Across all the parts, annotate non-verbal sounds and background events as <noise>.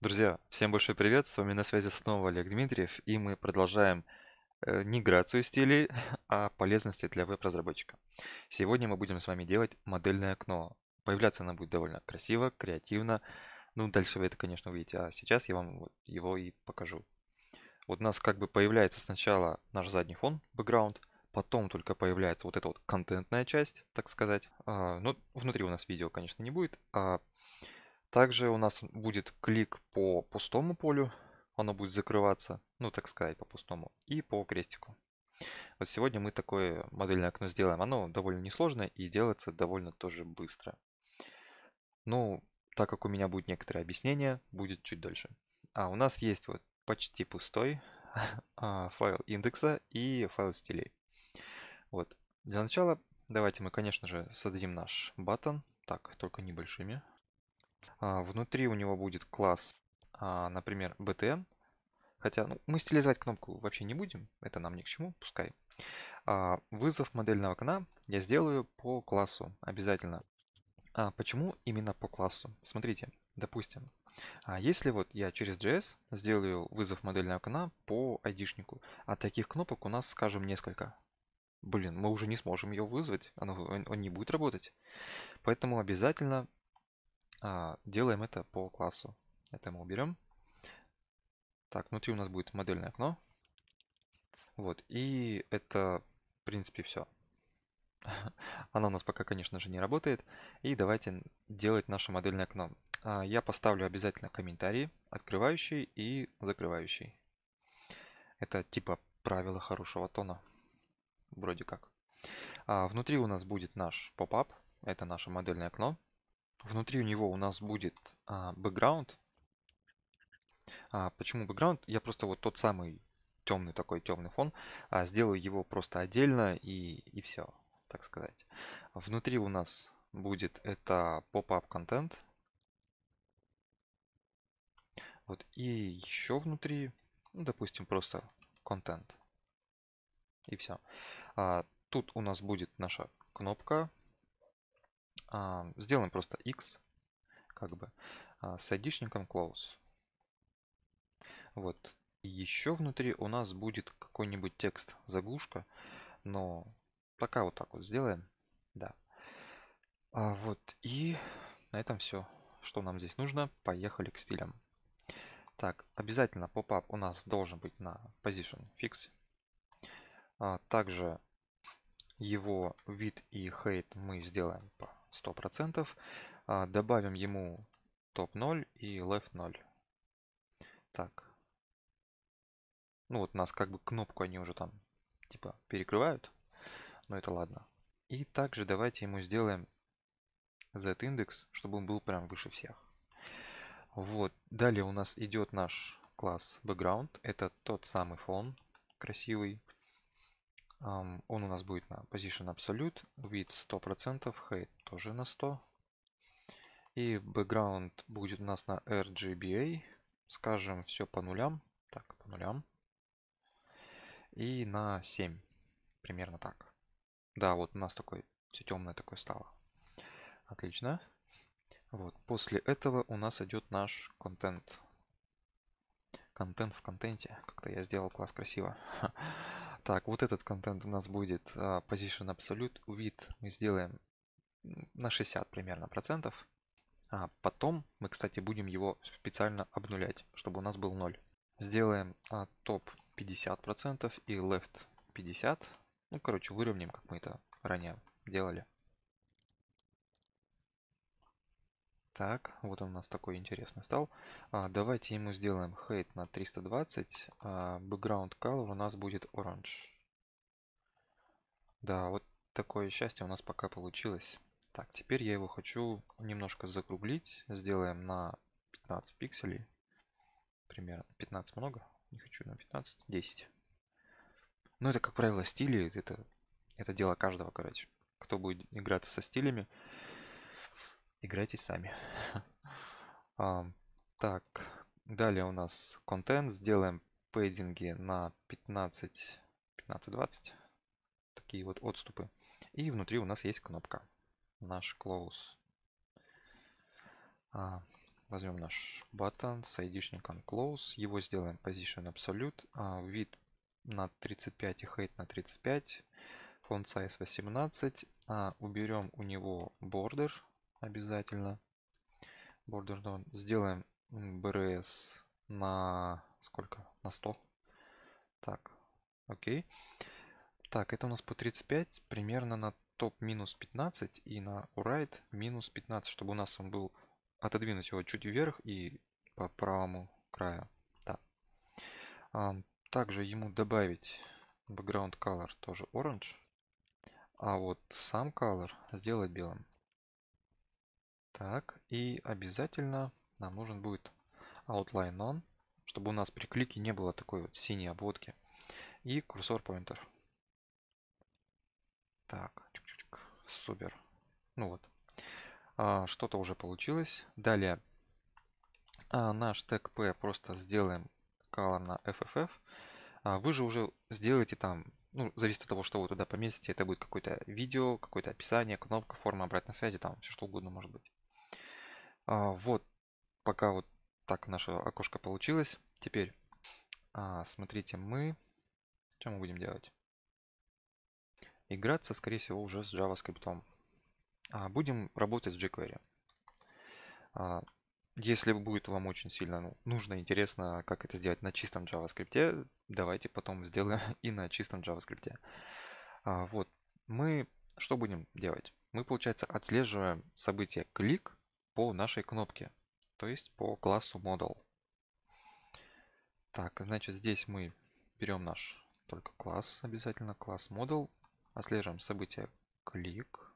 Друзья, всем большой привет, с вами на связи снова Олег Дмитриев, и мы продолжаем э, не грацию стилей, <laughs> а полезности для веб-разработчика. Сегодня мы будем с вами делать модельное окно. Появляться оно будет довольно красиво, креативно, ну дальше вы это, конечно, увидите, а сейчас я вам его и покажу. Вот у нас как бы появляется сначала наш задний фон, бэкграунд, потом только появляется вот эта вот контентная часть, так сказать. А, ну, внутри у нас видео, конечно, не будет, а также у нас будет клик по пустому полю, оно будет закрываться, ну так сказать, по пустому, и по крестику. Вот сегодня мы такое модельное окно сделаем. Оно довольно несложное и делается довольно тоже быстро. Ну, так как у меня будет некоторое объяснение, будет чуть дольше. А у нас есть вот почти пустой <laughs> а, файл индекса и файл стилей. Вот. Для начала давайте мы, конечно же, создадим наш батон. Так, только небольшими а, внутри у него будет класс, а, например, btn. Хотя ну, мы стилизовать кнопку вообще не будем, это нам ни к чему, пускай. А, вызов модельного окна я сделаю по классу обязательно. Почему именно по классу? Смотрите, допустим, если вот я через JS сделаю вызов модельного окна по айдишнику, а таких кнопок у нас, скажем, несколько, блин, мы уже не сможем ее вызвать, он, он не будет работать. Поэтому обязательно а, делаем это по классу. Это мы уберем. Так, внутри у нас будет модельное окно. Вот, и это, в принципе, все. <laughs> Оно у нас пока, конечно же, не работает. И давайте делать наше модельное окно. А, я поставлю обязательно комментарии, открывающий и закрывающий. Это типа правила хорошего тона. Вроде как. А, внутри у нас будет наш поп-ап. Это наше модельное окно внутри у него у нас будет а, background. А, почему background? Я просто вот тот самый темный такой темный фон а, сделаю его просто отдельно и и все, так сказать. Внутри у нас будет это pop-up контент. Вот и еще внутри, ну, допустим, просто контент. И все. А, тут у нас будет наша кнопка а, сделаем просто x, как бы, а, с айдишником close. Вот. Еще внутри у нас будет какой-нибудь текст заглушка, но пока вот так вот сделаем, да. А, вот, и на этом все, что нам здесь нужно. Поехали к стилям. Так, обязательно pop-up у нас должен быть на position fix. А, также его вид и height мы сделаем по 100%. А, добавим ему топ 0 и left 0. Так. Ну вот нас как бы кнопку они уже там типа перекрывают. Но это ладно. И также давайте ему сделаем z-индекс, чтобы он был прям выше всех. Вот. Далее у нас идет наш класс background. Это тот самый фон красивый. Он у нас будет на Position Absolute, Width 100%, Height тоже на 100. И background будет у нас на RGBA. Скажем все по нулям. Так, по нулям. И на 7. Примерно так. Да, вот у нас такой все темное такое стало. Отлично. Вот, после этого у нас идет наш контент. Контент в контенте. Как-то я сделал класс красиво. <laughs> Так, вот этот контент у нас будет а, Position Absolute. Вид мы сделаем на 60 примерно процентов. А потом мы, кстати, будем его специально обнулять, чтобы у нас был 0. Сделаем а, топ 50 процентов и left 50. Ну, короче, выровняем, как мы это ранее делали. Так, вот он у нас такой интересный стал. А, давайте ему сделаем хейт на 320. А background color у нас будет orange. Да, вот такое счастье у нас пока получилось. Так, теперь я его хочу немножко закруглить. Сделаем на 15 пикселей. Примерно 15 много. Не хочу на 15. 10. Ну, это, как правило, стили. Это, это дело каждого, короче. Кто будет играться со стилями играйте сами. <laughs> Так, далее у нас контент. Сделаем пейдинги на 15, 15-20. Такие вот отступы. И внутри у нас есть кнопка. Наш close. А, возьмем наш button с id close. Его сделаем position absolute. А, вид на 35 и height на 35. Font size 18. А, уберем у него border обязательно. Border down. Сделаем BRS на сколько? На 100. Так, окей. Так, это у нас по 35, примерно на топ минус 15 и на right минус 15, чтобы у нас он был отодвинуть его чуть вверх и по правому краю. Да. А, также ему добавить background color тоже orange, а вот сам color сделать белым. Так, и обязательно нам нужен будет outline on, чтобы у нас при клике не было такой вот синей обводки. И курсор pointer. Так, чик -чик -чик, супер. Ну вот, а, что-то уже получилось. Далее а, наш тег p просто сделаем color на fff. А вы же уже сделаете там, ну, зависит от того, что вы туда поместите. Это будет какое-то видео, какое-то описание, кнопка, форма обратной связи, там все что угодно может быть. А, вот, пока вот так наше окошко получилось. Теперь, а, смотрите, мы... Что мы будем делать? Играться, скорее всего, уже с JavaScript. А, будем работать с jQuery. А, если будет вам очень сильно ну, нужно, интересно, как это сделать на чистом JavaScript, давайте потом сделаем <laughs> и на чистом JavaScript. А, вот, мы что будем делать? Мы, получается, отслеживаем событие клик по нашей кнопке, то есть по классу Model. Так, значит здесь мы берем наш только класс, обязательно класс Model, отслеживаем событие клик.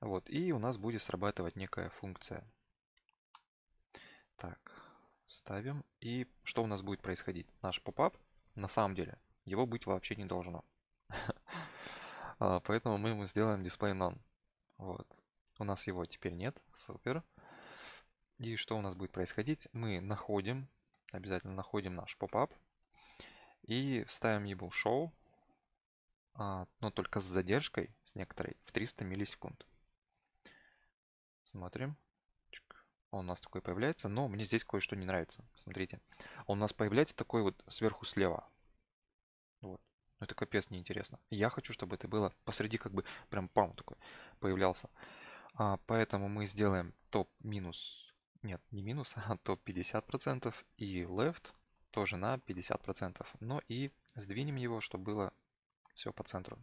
Вот, и у нас будет срабатывать некая функция. Так, ставим. И что у нас будет происходить? Наш попап, на самом деле, его быть вообще не должно. <laughs> А, поэтому мы сделаем display none. Вот. У нас его теперь нет. Супер. И что у нас будет происходить? Мы находим, обязательно находим наш поп-ап и ставим его шоу, а, но только с задержкой, с некоторой, в 300 миллисекунд. Смотрим. Он у нас такой появляется, но мне здесь кое-что не нравится. Смотрите. Он у нас появляется такой вот сверху слева. Вот. Это капец неинтересно. Я хочу, чтобы это было посреди как бы прям пам такой появлялся. А, поэтому мы сделаем топ минус, нет, не минус, <laughs> а топ 50% процентов и left тоже на 50%. процентов Но и сдвинем его, чтобы было все по центру.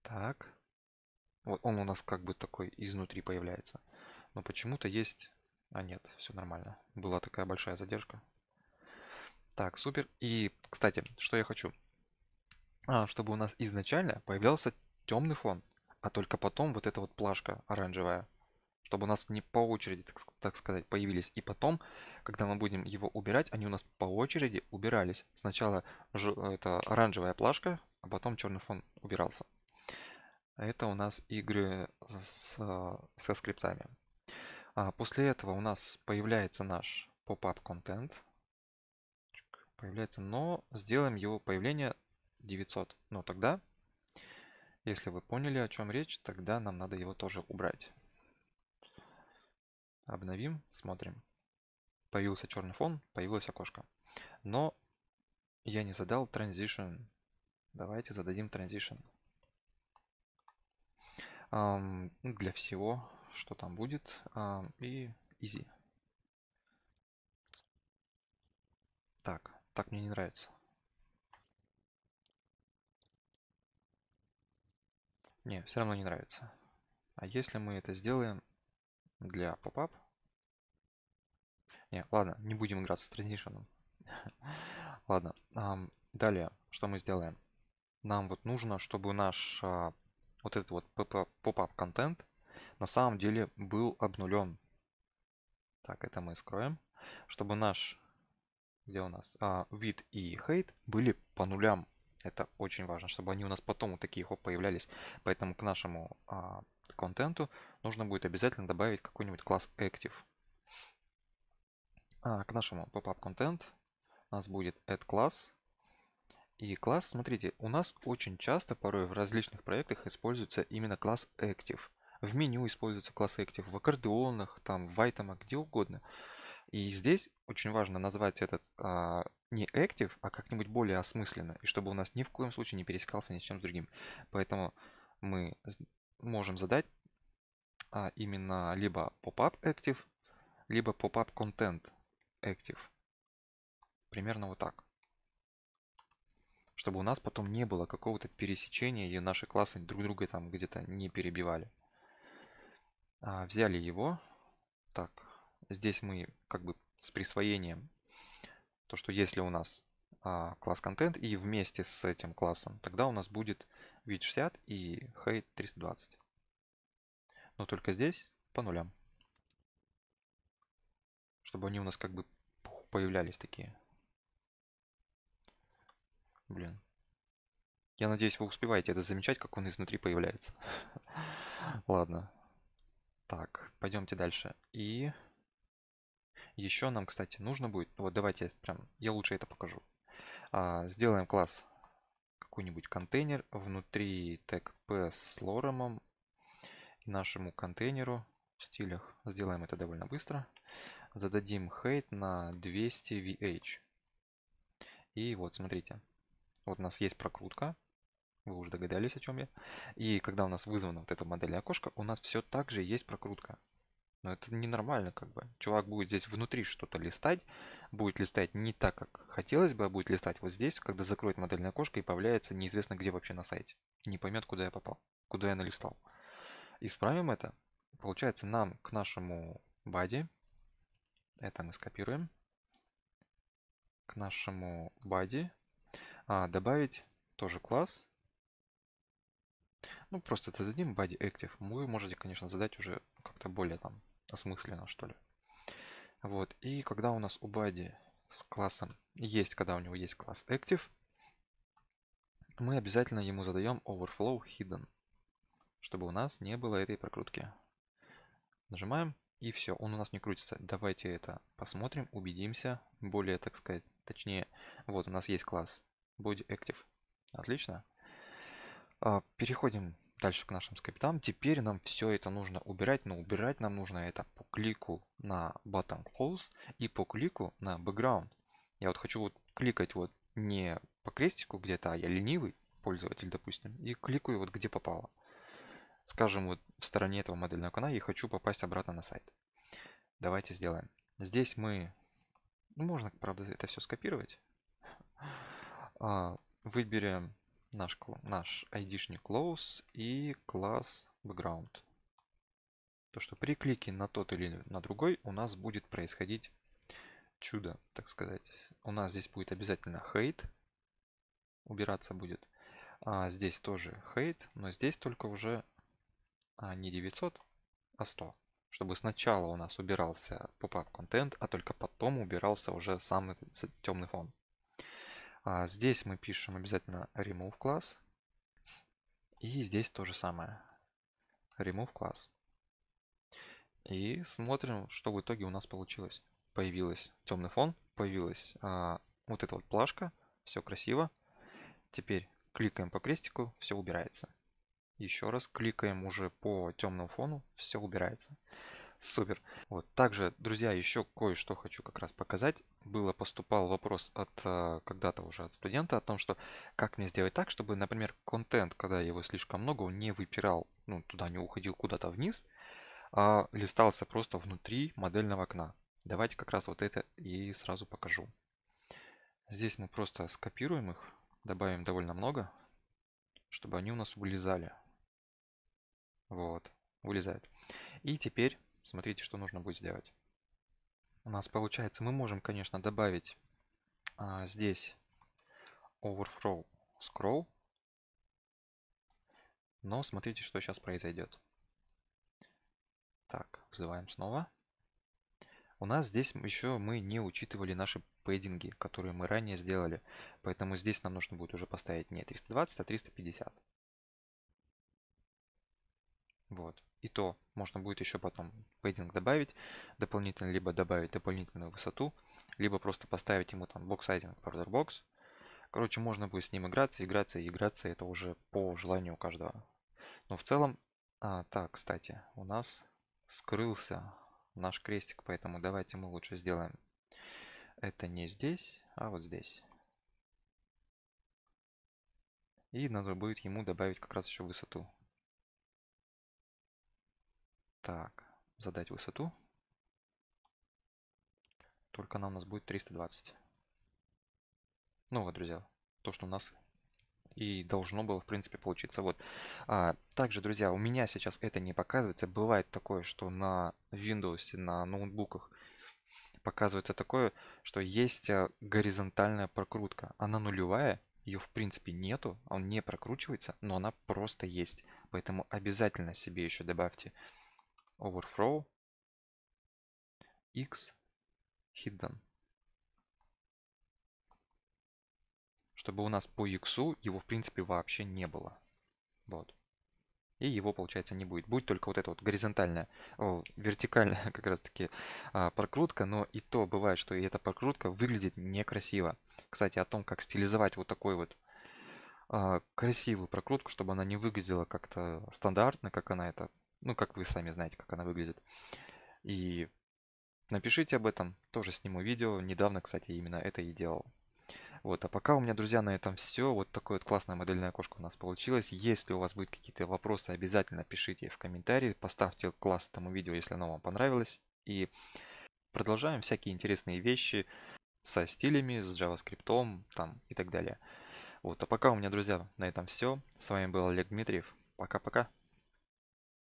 Так. Вот он у нас как бы такой изнутри появляется. Но почему-то есть... А нет, все нормально. Была такая большая задержка. Так, супер. И, кстати, что я хочу? А, чтобы у нас изначально появлялся темный фон а только потом вот эта вот плашка оранжевая, чтобы у нас не по очереди, так, сказать, появились. И потом, когда мы будем его убирать, они у нас по очереди убирались. Сначала это оранжевая плашка, а потом черный фон убирался. Это у нас игры с, со скриптами. А после этого у нас появляется наш pop-up контент. Появляется, но сделаем его появление 900. Но тогда если вы поняли, о чем речь, тогда нам надо его тоже убрать. Обновим, смотрим. Появился черный фон, появилось окошко. Но я не задал transition. Давайте зададим transition. Um, для всего, что там будет. Um, и easy. Так, так мне не нравится. Не, все равно не нравится. А если мы это сделаем для поп-ап? Не, ладно, не будем играть с транзишеном. <laughs> ладно, um, далее, что мы сделаем? Нам вот нужно, чтобы наш uh, вот этот вот поп-ап контент на самом деле был обнулен. Так, это мы скроем. Чтобы наш, где у нас, а, вид и хейт были по нулям. Это очень важно, чтобы они у нас потом вот такие хоп появлялись. Поэтому к нашему а, контенту нужно будет обязательно добавить какой-нибудь класс Active. А, к нашему pop-up content у нас будет add класс. И класс, смотрите, у нас очень часто порой в различных проектах используется именно класс Active. В меню используется класс Active, в аккордеонах, там, в айтемах, где угодно. И здесь очень важно назвать этот а, не active, а как-нибудь более осмысленно, и чтобы у нас ни в коем случае не пересекался ни с чем с другим. Поэтому мы можем задать а, именно либо pop-up active, либо pop-up content active. Примерно вот так. Чтобы у нас потом не было какого-то пересечения, и наши классы друг друга там где-то не перебивали. А, взяли его. Так, Здесь мы как бы с присвоением, то что если у нас а, класс контент и вместе с этим классом, тогда у нас будет вид 60 и height 320. Но только здесь по нулям. Чтобы они у нас как бы появлялись такие. Блин. Я надеюсь, вы успеваете это замечать, как он изнутри появляется. <laughs> Ладно. Так, пойдемте дальше. И еще нам, кстати, нужно будет, вот давайте прям, я лучше это покажу. А, сделаем класс какой-нибудь контейнер, внутри тег p с лоремом, нашему контейнеру в стилях, сделаем это довольно быстро, зададим height на 200 vh. И вот, смотрите, вот у нас есть прокрутка, вы уже догадались, о чем я. И когда у нас вызвана вот эта модель окошка, у нас все так же есть прокрутка. Но ну, это ненормально как бы. Чувак будет здесь внутри что-то листать, будет листать не так, как хотелось бы, а будет листать вот здесь, когда закроет модельное окошко и появляется неизвестно где вообще на сайте. Не поймет, куда я попал, куда я налистал. Исправим это. Получается, нам к нашему баде, это мы скопируем, к нашему баде а, добавить тоже класс. Ну, просто зададим body active. Вы можете, конечно, задать уже как-то более там осмысленно, что ли. Вот, и когда у нас у Бади с классом есть, когда у него есть класс Active, мы обязательно ему задаем Overflow Hidden, чтобы у нас не было этой прокрутки. Нажимаем, и все, он у нас не крутится. Давайте это посмотрим, убедимся, более, так сказать, точнее, вот у нас есть класс body BodyActive. Отлично. А, переходим дальше к нашим скриптам. Теперь нам все это нужно убирать, но убирать нам нужно это по клику на button close и по клику на background. Я вот хочу вот кликать вот не по крестику где-то, а я ленивый пользователь, допустим, и кликаю вот где попало. Скажем, вот в стороне этого модельного окна я хочу попасть обратно на сайт. Давайте сделаем. Здесь мы... Ну, можно, правда, это все скопировать. <laughs> А, выберем наш, наш ID-шник close и класс background. То, что при клике на тот или на другой у нас будет происходить чудо, так сказать. У нас здесь будет обязательно хейт, убираться будет. А здесь тоже хейт, но здесь только уже а, не 900, а 100. Чтобы сначала у нас убирался поп-ап контент, а только потом убирался уже самый темный фон. А здесь мы пишем обязательно remove класс. И здесь то же самое. Remove класс. И смотрим, что в итоге у нас получилось. Появилась темный фон, появилась а, вот эта вот плашка. Все красиво. Теперь кликаем по крестику, все убирается. Еще раз кликаем уже по темному фону, все убирается. Супер. Вот также, друзья, еще кое-что хочу как раз показать. Было поступал вопрос от э, когда-то уже от студента о том, что как мне сделать так, чтобы, например, контент, когда его слишком много, он не выпирал, ну туда не уходил куда-то вниз, а листался просто внутри модельного окна. Давайте как раз вот это и сразу покажу. Здесь мы просто скопируем их, добавим довольно много, чтобы они у нас вылезали. Вот, вылезает. И теперь Смотрите, что нужно будет сделать. У нас получается, мы можем, конечно, добавить а, здесь overflow scroll. Но смотрите, что сейчас произойдет. Так, вызываем снова. У нас здесь еще мы не учитывали наши пейдинги, которые мы ранее сделали. Поэтому здесь нам нужно будет уже поставить не 320, а 350. Вот. И то можно будет еще потом пейдинг добавить дополнительно, либо добавить дополнительную высоту, либо просто поставить ему там border box Короче, можно будет с ним играться, играться и играться. Это уже по желанию каждого. Но в целом... А, так, кстати, у нас скрылся наш крестик, поэтому давайте мы лучше сделаем это не здесь, а вот здесь. И надо будет ему добавить как раз еще высоту. Так, задать высоту. Только она у нас будет 320. Ну вот, друзья, то, что у нас и должно было, в принципе, получиться. Вот. А, также, друзья, у меня сейчас это не показывается. Бывает такое, что на Windows, на ноутбуках показывается такое, что есть а, горизонтальная прокрутка. Она нулевая, ее в принципе нету, он не прокручивается, но она просто есть. Поэтому обязательно себе еще добавьте overflow x hidden. Чтобы у нас по x его в принципе вообще не было. Вот. И его, получается, не будет. Будет только вот эта вот горизонтальная, о, вертикальная <laughs> как раз-таки а, прокрутка. Но и то бывает, что и эта прокрутка выглядит некрасиво. Кстати, о том, как стилизовать вот такую вот а, красивую прокрутку, чтобы она не выглядела как-то стандартно, как она это ну, как вы сами знаете, как она выглядит. И напишите об этом, тоже сниму видео. Недавно, кстати, именно это и делал. Вот, а пока у меня, друзья, на этом все. Вот такое вот классное модельное окошко у нас получилось. Если у вас будут какие-то вопросы, обязательно пишите в комментарии. Поставьте класс этому видео, если оно вам понравилось. И продолжаем всякие интересные вещи со стилями, с JavaScript там и так далее. Вот, а пока у меня, друзья, на этом все. С вами был Олег Дмитриев. Пока-пока.